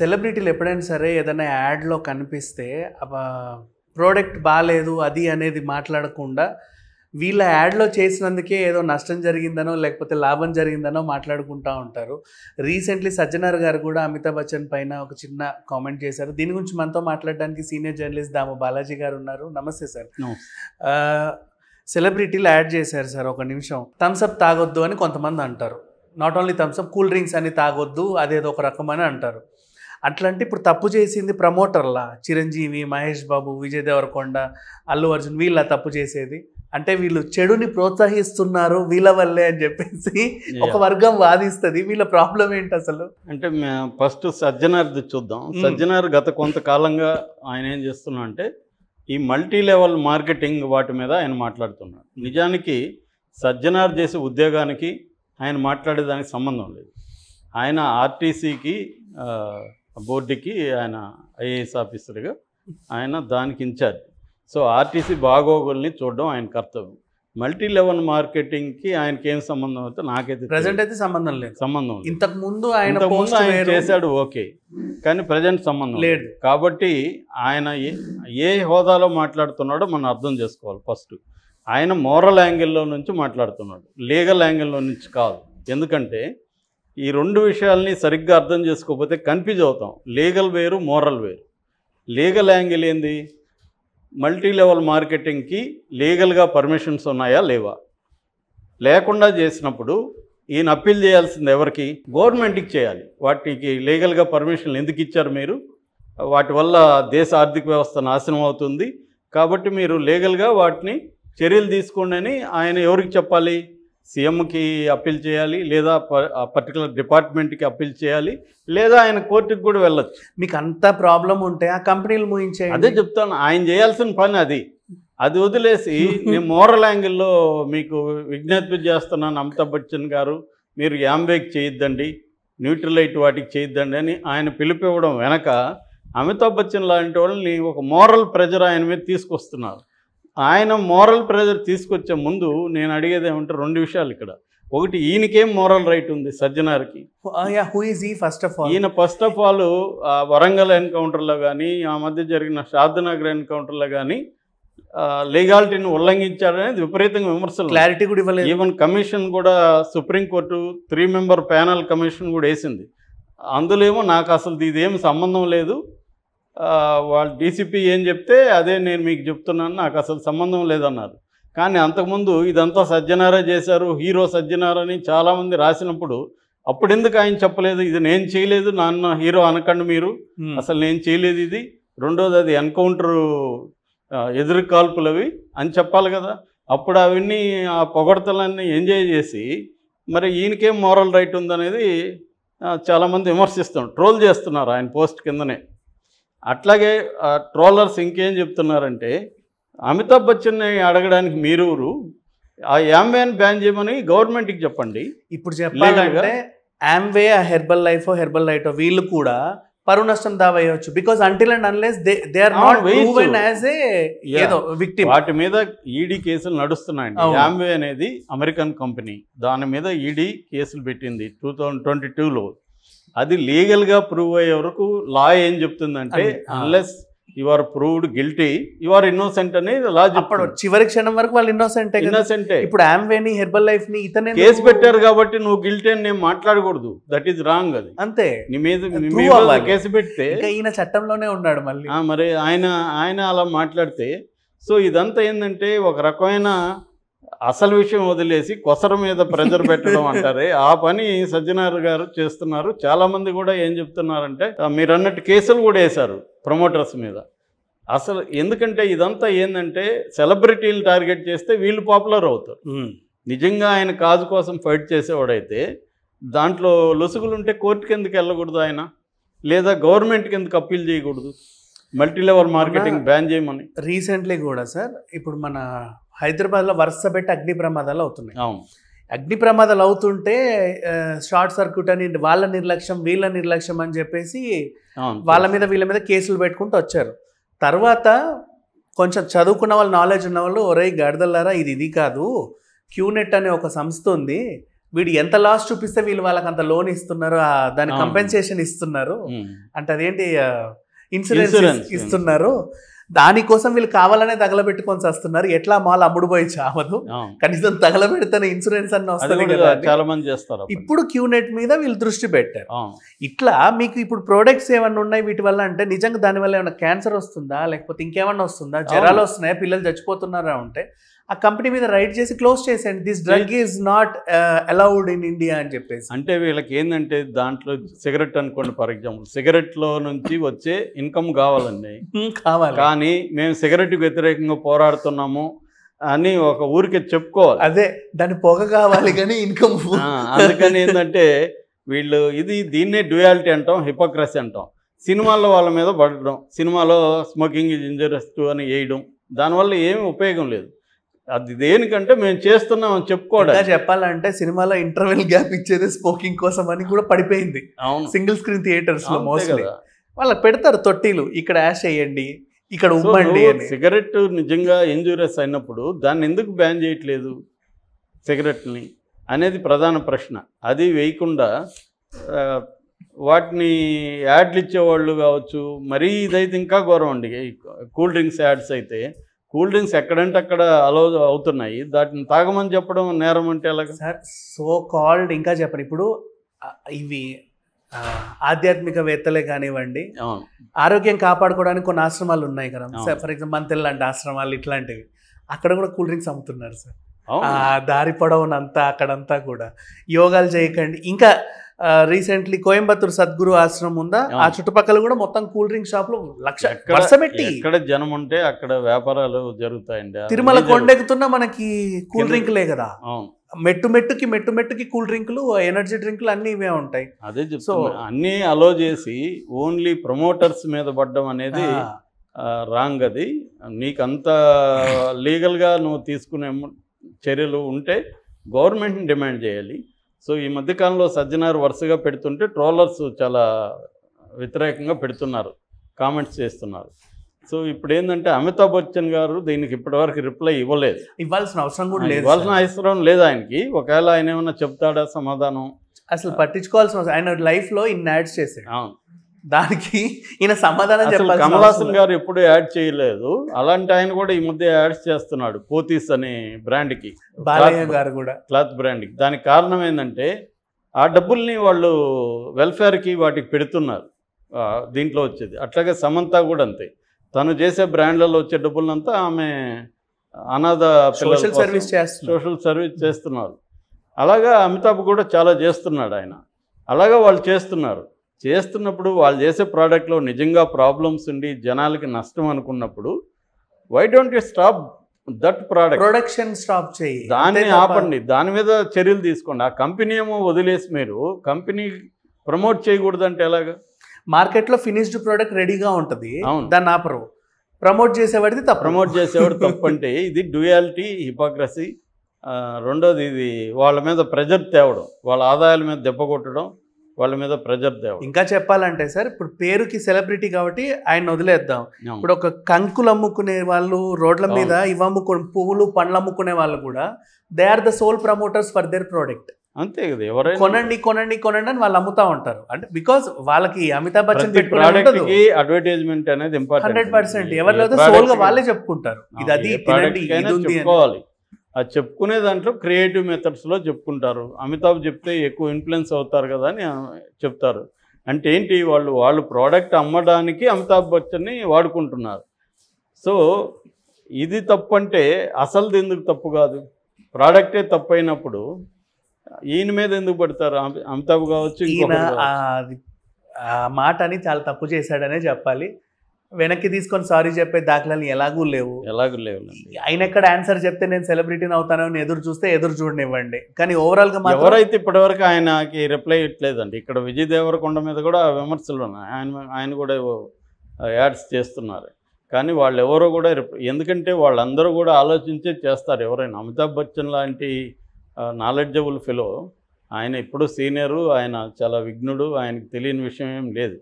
సెలబ్రిటీలు ఎప్పుడైనా సరే ఏదైనా యాడ్లో కనిపిస్తే ప్రోడక్ట్ బాగాలేదు అది అనేది మాట్లాడకుండా వీళ్ళ యాడ్లో చేసినందుకే ఏదో నష్టం జరిగిందనో లేకపోతే లాభం జరిగిందనో మాట్లాడుకుంటూ ఉంటారు రీసెంట్లీ సజ్జనార్ గారు కూడా అమితాబ్ బచ్చన్ పైన ఒక చిన్న కామెంట్ చేశారు దీని గురించి మనతో మాట్లాడడానికి సీనియర్ జర్నలిస్ట్ దామ బాలాజీ గారు ఉన్నారు నమస్తే సార్ సెలబ్రిటీలు యాడ్ చేశారు సార్ ఒక నిమిషం థమ్స్అప్ తాగొద్దు అని కొంతమంది అంటారు not only Thums Up cool drinks అని తాగొద్దు అదేదో ఒక రకమని అంటారు అట్లాంటి ఇప్పుడు తప్పు చేసింది ప్రమోటర్లా చిరంజీవి మహేష్ బాబు విజయ్ దేవరకొండ అల్లు అర్జున్ వీళ్ళ తప్పు చేసేది అంటే వీళ్ళు చెడుని ప్రోత్సహిస్తున్నారు వీళ్ళ వల్లే అని చెప్పేసి ఒక వర్గం వాదిస్తుంది వీళ్ళ ప్రాబ్లం ఏంటి అసలు అంటే ఫస్ట్ సజ్జనార్ది చూద్దాం సజ్జనార్ గత కొంతకాలంగా ఆయన ఏం చేస్తున్నా అంటే ఈ మల్టీ లెవెల్ మార్కెటింగ్ వాటి మీద ఆయన మాట్లాడుతున్నాడు నిజానికి సజ్జనార్ చేసే ఉద్యోగానికి ఆయన మాట్లాడేదానికి సంబంధం లేదు ఆయన ఆర్టీసీకి బోర్డుకి ఆయన ఐఏఎస్ ఆఫీసర్గా ఆయన దానికి ఇన్ఛార్జ్ సో ఆర్టీసీ బాగోగుల్ని చూడడం ఆయన కర్తవ్యం మల్టీ లెవెల్ మార్కెటింగ్కి ఆయనకి ఏం సంబంధం అయితే నాకైతే ప్రజెంట్ అయితే సంబంధం లేదు సంబంధం ఇంతకు ముందు ఆయన ఆయన చేశాడు ఓకే కానీ ప్రజెంట్ సంబంధం లేదు కాబట్టి ఆయన ఏ ఏ హోదాలో మాట్లాడుతున్నాడో మనం అర్థం చేసుకోవాలి ఫస్ట్ ఆయన మోరల్ యాంగిల్లో నుంచి మాట్లాడుతున్నాడు లీగల్ యాంగిల్లో నుంచి కాదు ఎందుకంటే ఈ రెండు విషయాల్ని సరిగ్గా అర్థం చేసుకోకపోతే కన్ఫ్యూజ్ అవుతాం లీగల్ వేరు మోరల్ వేరు లీగల్ యాంగిల్ ఏంది మల్టీ లెవెల్ మార్కెటింగ్కి లీగల్గా పర్మిషన్స్ ఉన్నాయా లేవా లేకుండా చేసినప్పుడు ఈయన అప్పీల్ చేయాల్సింది ఎవరికి గవర్నమెంట్కి చేయాలి వాటికి లీగల్గా పర్మిషన్లు ఎందుకు ఇచ్చారు మీరు వాటి వల్ల దేశ ఆర్థిక వ్యవస్థ నాశనం అవుతుంది కాబట్టి మీరు లీగల్గా వాటిని చర్యలు తీసుకోండి అని ఆయన ఎవరికి చెప్పాలి సీఎంకి అప్పీల్ చేయాలి లేదా పర్టికులర్ డిపార్ట్మెంట్కి అప్పీల్ చేయాలి లేదా ఆయన కోర్టుకి కూడా వెళ్ళచ్చు మీకు అంత ప్రాబ్లం ఉంటే ఆ కంపెనీలు మూయించే అదే చెప్తాను ఆయన చేయాల్సిన పని అది అది వదిలేసి నేను మోరల్ యాంగిల్లో మీకు విజ్ఞప్తి చేస్తున్నాను అమితాబ్ బచ్చన్ గారు మీరు యాంబేక్ చేయొద్దండి న్యూట్రలైట్ వాటికి చేయొద్దండి అని ఆయన పిలిపివ్వడం వెనక అమితాబ్ బచ్చన్ లాంటి వాళ్ళని ఒక మోరల్ ప్రెజర్ ఆయన మీద తీసుకొస్తున్నారు ఆయన మోరల్ ప్రెజర్ తీసుకొచ్చే ముందు నేను అడిగేది ఏమంటే రెండు విషయాలు ఇక్కడ ఒకటి ఈయనకేం మోరల్ రైట్ ఉంది సజ్జనార్కి ఫస్ట్ ఆల్ uh, ఈయన ఫస్ట్ ఆఫ్ ఆల్ వరంగల్ ఎన్కౌంటర్లో కానీ ఆ మధ్య జరిగిన షాద్నగర్ ఎన్కౌంటర్లో కానీ లీగాలిటీని ఉల్లంఘించాడనేది విపరీతంగా విమర్శలు క్లారిటీ కూడా ఇవ్వలేదు ఈవెన్ కమిషన్ కూడా Supreme Court three member panel commission కూడా వేసింది అందులో ఏమో నాకు అసలు ఇదేం సంబంధం లేదు వాళ్ళు డీసీపీ ఏం చెప్తే అదే నేను మీకు చెప్తున్నాను నాకు అసలు సంబంధం లేదన్నారు కానీ అంతకుముందు ఇదంతా సజ్జనారా చేశారు హీరో సజ్జనారని చాలామంది రాసినప్పుడు అప్పుడు ఎందుకు ఆయన చెప్పలేదు ఇది నేను చేయలేదు నాన్న హీరో అనకండి మీరు అసలు నేను చేయలేదు ఇది రెండోది అది ఎన్కౌంటర్ ఎదురు కాల్పులు అవి అని చెప్పాలి కదా అప్పుడు అవన్నీ ఆ పొగడతలన్నీ ఎంజాయ్ చేసి మరి ఈయనకేం మోరల్ రైట్ ఉందనేది చాలామంది విమర్శిస్తున్నారు ట్రోల్ చేస్తున్నారు ఆయన పోస్ట్ కిందనే అట్లాగే ట్రోలర్స్ ఇంకేం చెప్తున్నారంటే అమితాబ్ బచ్చన్ని అడగడానికి మీరు ఆ యామ్వేన్ బ్యాన్ చేయమని గవర్నమెంట్కి చెప్పండి ఇప్పుడు చెప్పాలంటే Amway Herbalife herbal light వీళ్ళు కూడా పరువు నష్టం దావయ్యవచ్చు because until and unless they they are a ఏదో విక్టిమ్ వాటి మీద ఈడీ e కేసులు నడుస్తున్నాయండి యామ్వే అనేది అమెరికన్ కంపెనీ దాని మీద ఈడీ e కేసులు పెట్టింది టూ థౌజండ్ ట్వంటీ టూలో అది లీగల్ గా ప్రూవ్ అయ్యే వరకు లా ఏం చెప్తుందంటే unless you are proved guilty you are innocent అని లా చెప్పడం చివరి క్షణం వరకు వాళ్ళు ఇన్నోసెంట్ ఇన్నోసెంట్ ఇప్పుడు ఆమ్వేని హెర్బల్ లైఫ్ ని ఇతనే కేసు పెట్టారు కాబట్టి నువ్వు గిల్టీ అని నేను మాట్లాడకూడదు దట్ ఈస్ రాంగ్ అది అంతే నీ మీద కేసు పెడితే ఈయన చట్టంలోనే ఉన్నాడు మళ్ళీ మరి ఆయన ఆయన అలా మాట్లాడితే సో ఇదంతా ఏంటంటే ఒక రకమైన అసలు విషయం వదిలేసి కొసర మీద ప్రెజర్ పెట్టడం అంటారే ఆ పని సజ్జనారు గారు చేస్తున్నారు చాలామంది కూడా ఏం చెప్తున్నారంటే మీరు అన్నట్టు కేసులు కూడా వేశారు ప్రమోటర్స్ మీద అసలు ఎందుకంటే ఇదంతా ఏంటంటే సెలబ్రిటీలు టార్గెట్ చేస్తే వీళ్ళు పాపులర్ అవుతారు నిజంగా ఆయన కాజు కోసం ఫైట్ చేసేవాడైతే దాంట్లో లొసుగులుంటే కోర్టు కిందకి వెళ్ళకూడదు ఆయన లేదా గవర్నమెంట్ ఎందుకు అప్పీల్ చేయకూడదు మల్టీలెవల్ మార్కెటింగ్ బ్యాన్ చేయమని రీసెంట్లీ కూడా సార్ ఇప్పుడు మన హైదరాబాద్లో వరుస పెట్టి అగ్ని ప్రమాదాలు అవుతున్నాయి అవును అగ్ని ప్రమాదాలు అవుతుంటే షార్ట్ సర్క్యూట్ అని వాళ్ళ నిర్లక్ష్యం వీళ్ళ నిర్లక్ష్యం అని చెప్పేసి వాళ్ళ మీద వీళ్ళ మీద కేసులు పెట్టుకుంటూ వచ్చారు తర్వాత కొంచెం చదువుకున్న వాళ్ళు నాలెడ్జ్ ఉన్న వాళ్ళు ఒరే గడదల్లారా ఇది ఇది కాదు క్యూనెట్ అనే ఒక సంస్థ ఉంది వీడు ఎంత లాస్ చూపిస్తే వీళ్ళు వాళ్ళకి అంత లోన్ ఇస్తున్నారు దాని కంపెన్సేషన్ ఇస్తున్నారు అంటే అదేంటి ఇన్సూరెన్స్ ఇస్తున్నారు దానికోసం వీళ్ళు కావాలనే తగలబెట్టుకొని వస్తున్నారు ఎట్లా మాల్ అమ్ముడు పోయి చావదు కనీసం తగలబెడితేనే ఇన్సూరెన్స్ అన్న వస్తుంది చాలా మంది చేస్తారు ఇప్పుడు క్యూనెట్ మీద వీళ్ళు దృష్టి పెట్టారు ఇట్లా మీకు ఇప్పుడు ప్రోడక్ట్స్ ఏమన్నా ఉన్నాయి వీటి వల్ల అంటే నిజంగా దానివల్ల ఏమైనా క్యాన్సర్ వస్తుందా లేకపోతే ఇంకేమన్నా వస్తుందా జ్వరాలు వస్తున్నాయా పిల్లలు చచ్చిపోతున్నారా ఉంటే ఆ కంపెనీ మీద రైట్ చేసి క్లోజ్ చేసేయండి this drug is not allowed in India అని చెప్పేసి అంటే వీళ్ళకి ఏంటంటే దాంట్లో సిగరెట్ అనుకోండి ఫర్ ఎగ్జాంపుల్ లో నుంచి వచ్చే ఇన్కమ్ కావాలండి కావాలి కానీ మేము సిగరెట్ వ్యతిరేకంగా పోరాడుతున్నాము అని ఒక ఊరికే చెప్పుకోవాలి అదే దాని పొగ కావాలి కానీ ఇన్కమ్ అందుకని ఏంటంటే వీళ్ళు ఇది దీన్నే డ్యూయాలిటీ అంటాం హిపోక్రసీ అంటాం సినిమాల్లో వాళ్ళ మీద పడడం సినిమాలో స్మోకింగ్ ఇంజరస్ అని వేయడం దానివల్ల ఏమి ఉపయోగం లేదు అది దేనికంటే మేము చేస్తున్నాం అని చెప్పుకోవడం చెప్పాలంటే సినిమాలో ఇంటర్వెల్ గ్యాప్ ఇచ్చేది స్మోకింగ్ కోసం అని కూడా పడిపోయింది అవును సింగిల్ స్క్రీన్ థియేటర్స్ లో మోస్ట్లీ వాళ్ళకి పెడతారు తొట్టిలు ఇక్కడ యాష్ వేయండి ఇక్కడ ఉమ్మండి సిగరెట్ నిజంగా ఇంజూరియస్ అయినప్పుడు దాన్ని ఎందుకు బ్యాన్ చేయట్లేదు సిగరెట్ని అనేది ప్రధాన ప్రశ్న అది వేయకుండా వాటిని యాడ్లు ఇచ్చేవాళ్ళు కావచ్చు మరీ ఇదైతే ఇంకా ఘోరం అండి కూల్ డ్రింక్స్ యాడ్స్ అయితే కూల్ డ్రింక్స్ ఎక్కడంటే అక్కడ అలో అవుతున్నాయి దాటిని తాగమని చెప్పడం నేరం అంటే ఎలాగ సార్ సో కాల్డ్ ఇంకా చెప్పండి ఇప్పుడు ఇవి ఆధ్యాత్మికవేత్తలే కానివ్వండి ఆరోగ్యం కాపాడుకోవడానికి కొన్ని ఆశ్రమాలు ఉన్నాయి కదా సార్ ఫర్ ఎగ్జాంపుల్ మంతెల్ లాంటి ఆశ్రమాలు ఇట్లాంటివి అక్కడ కూడా కూల్ డ్రింక్స్ అమ్ముతున్నారు సార్ దారి పొడవునంతా అక్కడంతా కూడా యోగాలు చేయకండి ఇంకా రీసెంట్లీ కోయంబత్తూర్ సద్గురు ఆశ్రమం ఉందా ఆ చుట్టుపక్కల కూడా మొత్తం కూల్ డ్రింక్ షాప్ లో లక్ష పెట్టి ఎక్కడ జనం ఉంటే అక్కడ వ్యాపారాలు జరుగుతాయండి తిరుమల కొండెక్కుతున్నా మనకి కూల్ డ్రింక్లే కదా మెట్టు మెట్టుకి మెట్టు మెట్టుకి కూల్ డ్రింకులు ఎనర్జీ డ్రింకులు అన్ని ఇవే ఉంటాయి అదే చెప్తా అన్ని అలో చేసి ఓన్లీ ప్రమోటర్స్ మీద పడ్డం అనేది రాంగ్ అది నీకు అంత లీగల్గా నువ్వు తీసుకునే చర్యలు ఉంటే గవర్నమెంట్ని డిమాండ్ చేయాలి సో ఈ మధ్యకాలంలో సజ్జనారు వరుసగా పెడుతుంటే ట్రోలర్స్ చాలా వ్యతిరేకంగా పెడుతున్నారు కామెంట్స్ చేస్తున్నారు సో ఇప్పుడు ఏంటంటే అమితాబ్ బచ్చన్ గారు దీనికి ఇప్పటివరకు రిప్లై ఇవ్వలేదు ఇవ్వాల్సిన అవసరం కూడా లేదు ఇవ్వాల్సిన అవసరం లేదు ఆయనకి ఒకవేళ ఆయన ఏమన్నా చెప్తాడా సమాధానం అసలు పట్టించుకోవాల్సిన ఆయన లైఫ్లో ఇన్ని యాడ్స్ చేశాడు అవును దానికి ఈయన సమాధానం చెప్పాలి కమలాసన్ గారు ఎప్పుడు యాడ్ చేయలేదు అలాంటి ఆయన కూడా ఈ మధ్య యాడ్ చేస్తున్నాడు పోతీస్ అనే కి బాలయ్య గారు కూడా క్లాత్ కి దానికి కారణం ఏంటంటే ఆ డబ్బుల్ని వాళ్ళు వెల్ఫేర్ కి వాటికి పెడుతున్నారు దీంట్లో వచ్చేది అట్లాగే సమంత కూడా అంతే తను చేసే బ్రాండ్లలో వచ్చే డబ్బులంతా ఆమె అనాథ సోషల్ సర్వీస్ సోషల్ సర్వీస్ చేస్తున్నారు అలాగా అమితాబ్ కూడా చాలా చేస్తున్నాడు ఆయన అలాగా వాళ్ళు చేస్తున్నారు చేస్తున్నప్పుడు వాళ్ళు చేసే ప్రోడక్ట్లో నిజంగా ప్రాబ్లమ్స్ ఉండి జనాలకి నష్టం అనుకున్నప్పుడు why don't you stop that product production stop చేయి దాన్ని ఆపండి దాని మీద చర్యలు తీసుకోండి ఆ కంపెనీ ఏమో వదిలేసి మీరు కంపెనీ ప్రమోట్ చేయకూడదంటే ఎలాగా మార్కెట్లో ఫినిష్డ్ ప్రోడక్ట్ రెడీగా ఉంటుంది దాన్ని ఆపరు ప్రమోట్ చేసేవాడిది తప్ప ప్రమోట్ చేసేవాడు తప్పు అంటే ఇది డ్యూయాలిటీ హిపోక్రసీ రెండోది ఇది వాళ్ళ మీద ప్రెజర్ తేవడం వాళ్ళ ఆదాయాల మీద దెబ్బ కొట్టడం వాళ్ళ మీద ప్రజాదేవ ఇంకా చెప్పాలంటే సార్ ఇప్పుడు పేరుకి సెలబ్రిటీ కాబట్టి ఆయన వదిలేద్దాం ఇప్పుడు ఒక కంకులు అమ్ముకునే వాళ్ళు రోడ్ల మీద ఇవమ్ముకు పువ్వులు పండ్లు అమ్ముకునే వాళ్ళు కూడా they are the sole promoters for their product అంతే కదా ఎవరైనా కొనండి కొనండి కొనండి అని వాళ్ళు అమ్ముతా ఉంటారు అంటే బికాస్ వాళ్ళకి అమితాబ్ బచ్చన్ అడ్వర్టైజ్మెంట్ అనేది ఇంపార్టెంట్ హండ్రెడ్ పర్సెంట్ ఎవరిలో సోల్ గా వాళ్ళే చెప్పుకుంటారు ఇది అది తినండి ఇది ఉంది అది చెప్పుకునే దాంట్లో క్రియేటివ్ మెథడ్స్లో చెప్పుకుంటారు అమితాబ్ చెప్తే ఎక్కువ ఇన్ఫ్లుయెన్స్ అవుతారు కదా అని చెప్తారు అంటే ఏంటి వాళ్ళు వాళ్ళు ప్రోడక్ట్ అమ్మడానికి అమితాబ్ బచ్చన్ని వాడుకుంటున్నారు సో ఇది తప్పంటే అసలుది ఎందుకు తప్పు కాదు ప్రోడక్టే తప్పైనప్పుడు ఈయన మీద ఎందుకు పడతారు అమితాబ్ కావచ్చు ఆ మాట అని చాలా తప్పు చేశాడనే చెప్పాలి వెనక్కి తీసుకొని సారీ చెప్పే దాఖలాలు ఎలాగూ లేవు ఎలాగూ లేవు ఆయన ఎక్కడ ఆన్సర్ చెప్తే నేను సెలబ్రిటీని అవుతానని ఎదురు చూస్తే ఎదురు చూడనివ్వండి కానీ ఓవరాల్ గా ఎవరైతే ఇప్పటివరకు ఆయనకి రిప్లై ఇవ్వట్లేదండి ఇక్కడ విజయ్ దేవరకొండ మీద కూడా విమర్శలు ఉన్నాయి ఆయన ఆయన కూడా యాడ్స్ చేస్తున్నారు కానీ వాళ్ళు ఎవరో కూడా ఎందుకంటే వాళ్ళందరూ కూడా ఆలోచించే చేస్తారు ఎవరైనా అమితాబ్ బచ్చన్ లాంటి నాలెడ్జబుల్ ఫెలో ఆయన ఇప్పుడు సీనియరు ఆయన చాలా విఘ్నుడు ఆయనకు తెలియని విషయం ఏం లేదు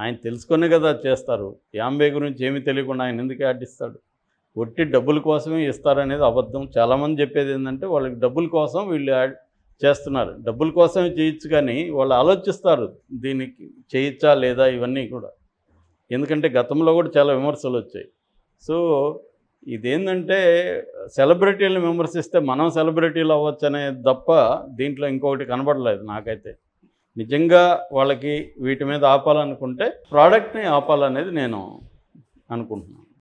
ఆయన తెలుసుకునే కదా చేస్తారు యాంబే గురించి ఏమీ తెలియకుండా ఆయన ఎందుకు ఆడిస్తాడు ఒట్టి డబ్బుల కోసమే ఇస్తారనేది అబద్ధం చాలామంది చెప్పేది ఏంటంటే వాళ్ళకి డబ్బుల కోసం వీళ్ళు చేస్తున్నారు డబ్బుల కోసమే చేయొచ్చు కానీ వాళ్ళు ఆలోచిస్తారు దీనికి చేయొచ్చా లేదా ఇవన్నీ కూడా ఎందుకంటే గతంలో కూడా చాలా విమర్శలు వచ్చాయి సో ఇదేంటంటే సెలబ్రిటీలను విమర్శిస్తే మనం సెలబ్రిటీలు అవ్వచ్చు అనేది తప్ప దీంట్లో ఇంకొకటి కనబడలేదు నాకైతే నిజంగా వాళ్ళకి వీటి మీద ఆపాలనుకుంటే ప్రోడక్ట్ని ఆపాలనేది నేను అనుకుంటున్నాను